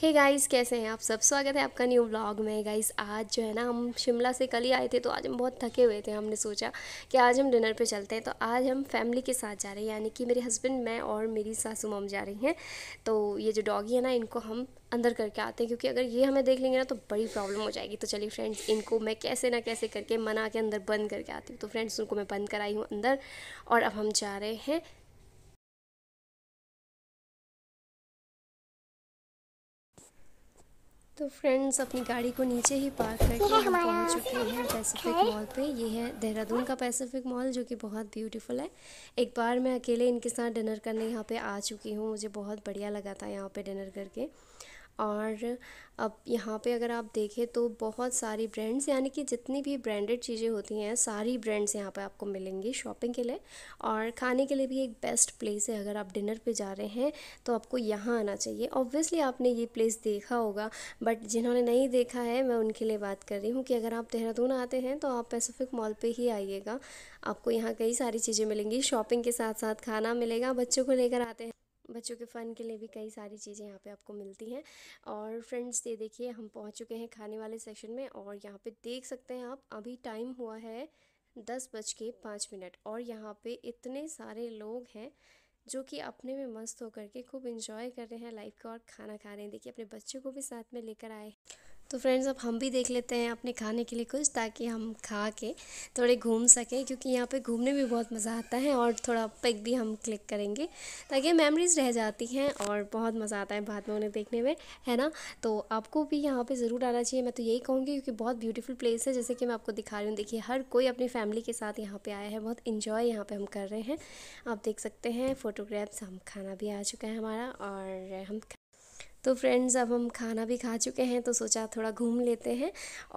हे hey guys कैसे हैं आप सब स्वागत है आपका न्यू ब्लॉग में गाइस आज जो है ना हम शिमला से कल ही आए थे तो आज हम बहुत थके हुए थे हमने सोचा कि आज हम डिनर पे चलते हैं तो आज हम फैमिली के साथ जा रहे हैं यानी कि मेरे हस्बैंड मैं और मेरी सासू मम जा रही हैं तो ये जो डॉगी है ना इनको हम अंदर करके आते हैं क्योंकि अगर ये हमें देख लेंगे ना तो बड़ी प्रॉब्लम हो जाएगी तो चलिए फ्रेंड्स इनको मैं कैसे ना कैसे करके मना के अंदर बंद करके आती हूँ तो फ्रेंड्स उनको मैं बंद कराई हूँ अंदर और अब हम जा रहे हैं तो फ्रेंड्स अपनी गाड़ी को नीचे ही पार्क करके हम पहुंच चुके हैं पैसिफिक मॉल पे ये है देहरादून का पैसिफिक मॉल जो कि बहुत ब्यूटीफुल है एक बार मैं अकेले इनके साथ डिनर करने यहाँ पे आ चुकी हूँ मुझे बहुत बढ़िया लगा था यहाँ पे डिनर करके और अब यहाँ पे अगर आप देखें तो बहुत सारी ब्रांड्स यानी कि जितनी भी ब्रांडेड चीज़ें होती हैं सारी ब्रांड्स यहाँ पे आपको मिलेंगी शॉपिंग के लिए और खाने के लिए भी एक बेस्ट प्लेस है अगर आप डिनर पे जा रहे हैं तो आपको यहाँ आना चाहिए ऑब्वियसली आपने ये प्लेस देखा होगा बट जिन्होंने नहीं देखा है मैं उनके लिए बात कर रही हूँ कि अगर आप देहरादून आते हैं तो आप पैसिफिक मॉल पर ही आइएगा आपको यहाँ कई सारी चीज़ें मिलेंगी शॉपिंग के साथ साथ खाना मिलेगा बच्चों को लेकर आते हैं बच्चों के फ़न के लिए भी कई सारी चीज़ें यहाँ पे आपको मिलती हैं और फ्रेंड्स ये देखिए हम पहुँच चुके हैं खाने वाले सेक्शन में और यहाँ पे देख सकते हैं आप अभी टाइम हुआ है दस बज के पाँच मिनट और यहाँ पे इतने सारे लोग हैं जो कि अपने में मस्त होकर के खूब इंजॉय कर रहे हैं लाइफ का और खाना खा रहे हैं देखिए अपने बच्चों को भी साथ में लेकर आए तो फ्रेंड्स अब हम भी देख लेते हैं अपने खाने के लिए कुछ ताकि हम खा के थोड़े घूम सकें क्योंकि यहाँ पे घूमने में बहुत मज़ा आता है और थोड़ा पिक भी हम क्लिक करेंगे ताकि मेमोरीज़ रह जाती हैं और बहुत मज़ा आता है बाद में उन्हें देखने में है ना तो आपको भी यहाँ पे ज़रूर आना चाहिए मैं तो यही कहूँगी क्योंकि बहुत ब्यूटीफुल प्लेस है जैसे कि मैं आपको दिखा रही हूँ देखिए हर कोई अपनी फैमिली के साथ यहाँ पर आया है बहुत इन्जॉय यहाँ पर हम कर रहे हैं आप देख सकते हैं फ़ोटोग्राफ्स हम खाना भी आ चुका है हमारा और हम तो फ्रेंड्स अब हम खाना भी खा चुके हैं तो सोचा थोड़ा घूम लेते हैं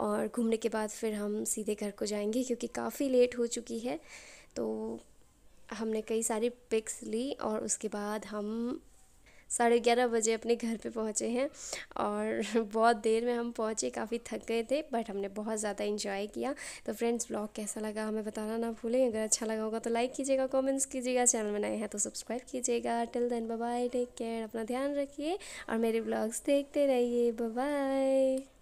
और घूमने के बाद फिर हम सीधे घर को जाएंगे क्योंकि काफ़ी लेट हो चुकी है तो हमने कई सारी पिक्स ली और उसके बाद हम साढ़े ग्यारह बजे अपने घर पे पहुँचे हैं और बहुत देर में हम पहुँचे काफ़ी थक गए थे बट हमने बहुत ज़्यादा इन्जॉय किया तो फ्रेंड्स ब्लॉग कैसा लगा हमें बताना ना भूलें अगर अच्छा लगा होगा तो लाइक कीजिएगा कॉमेंट्स कीजिएगा चैनल में नए हैं तो सब्सक्राइब कीजिएगा till then bye take care अपना ध्यान रखिए और मेरे ब्लॉग्स देखते रहिए बाय